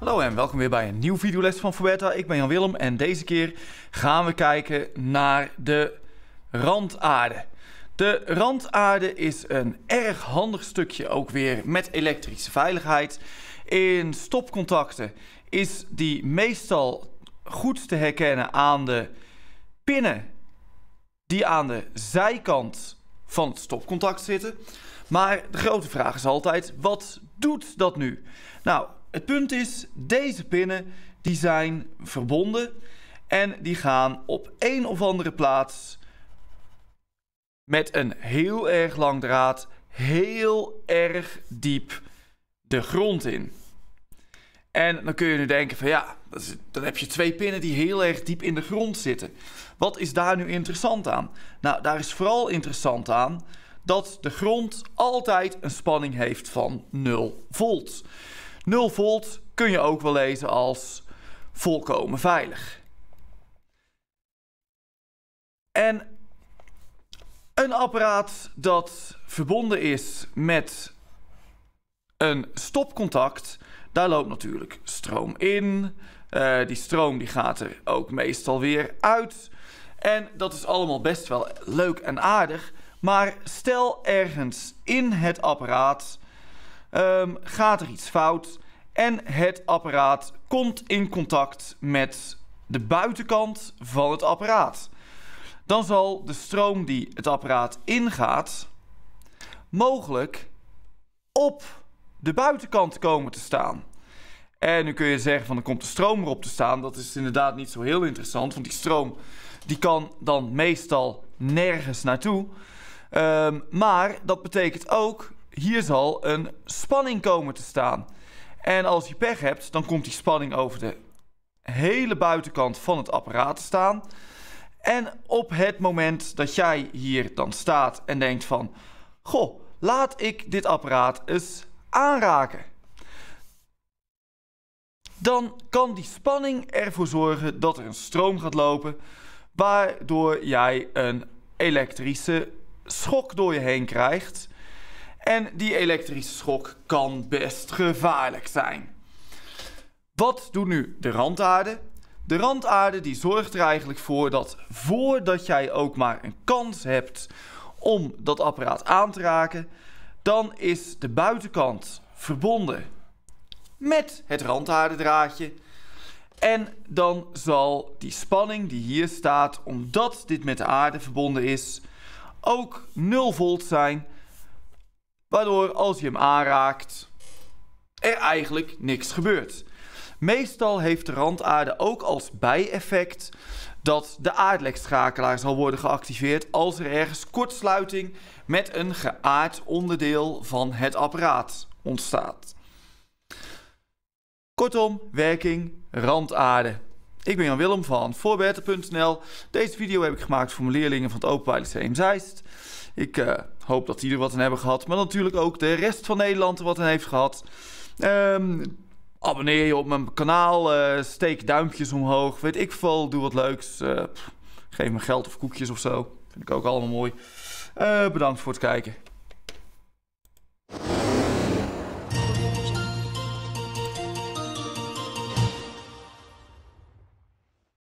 Hallo en welkom weer bij een nieuwe videoles van Forbetta. Ik ben Jan Willem en deze keer gaan we kijken naar de randaarde. De randaarde is een erg handig stukje ook weer met elektrische veiligheid. In stopcontacten is die meestal goed te herkennen aan de pinnen die aan de zijkant van het stopcontact zitten. Maar de grote vraag is altijd, wat doet dat nu? Nou, het punt is, deze pinnen die zijn verbonden en die gaan op een of andere plaats met een heel erg lang draad heel erg diep de grond in. En dan kun je nu denken van ja, dan heb je twee pinnen die heel erg diep in de grond zitten. Wat is daar nu interessant aan? Nou, daar is vooral interessant aan dat de grond altijd een spanning heeft van 0 volt. 0 volt kun je ook wel lezen als volkomen veilig. En een apparaat dat verbonden is met een stopcontact, daar loopt natuurlijk stroom in. Eh, die stroom die gaat er ook meestal weer uit. En dat is allemaal best wel leuk en aardig. Maar stel ergens in het apparaat Ehm, gaat er iets fout en het apparaat komt in contact met de buitenkant van het apparaat. Dan zal de stroom die het apparaat ingaat mogelijk op de buitenkant komen te staan. En nu kun je zeggen van dan komt de stroom erop te staan. Dat is inderdaad niet zo heel interessant, want die stroom die kan dan meestal nergens naartoe. Ehm, maar dat betekent ook hier zal een spanning komen te staan. En als je pech hebt, dan komt die spanning over de hele buitenkant van het apparaat te staan. En op het moment dat jij hier dan staat en denkt van... Goh, laat ik dit apparaat eens aanraken. Dan kan die spanning ervoor zorgen dat er een stroom gaat lopen... waardoor jij een elektrische schok door je heen krijgt... En die elektrische schok kan best gevaarlijk zijn. Wat doet nu de randaarde? De randaarde die zorgt er eigenlijk voor dat voordat jij ook maar een kans hebt om dat apparaat aan te raken, dan is de buitenkant verbonden met het randaardendraadje. En dan zal die spanning die hier staat, omdat dit met de aarde verbonden is, ook 0 volt zijn. Waardoor als je hem aanraakt, er eigenlijk niks gebeurt. Meestal heeft de randaarde ook als bijeffect dat de aardlekschakelaar zal worden geactiveerd als er ergens kortsluiting met een geaard onderdeel van het apparaat ontstaat. Kortom, werking randaarde. Ik ben Jan Willem van voorbeter.nl. Deze video heb ik gemaakt voor mijn leerlingen van het openbaar Lyceum Zeist. Ik eh, Hoop dat die er wat aan hebben gehad. Maar natuurlijk ook de rest van Nederland er wat aan heeft gehad. Ehm, abonneer je op mijn kanaal. Eh, steek duimpjes omhoog. Weet ik veel. Doe wat leuks. Eh, geef me geld of koekjes of zo. Vind ik ook allemaal mooi. Eh, bedankt voor het kijken.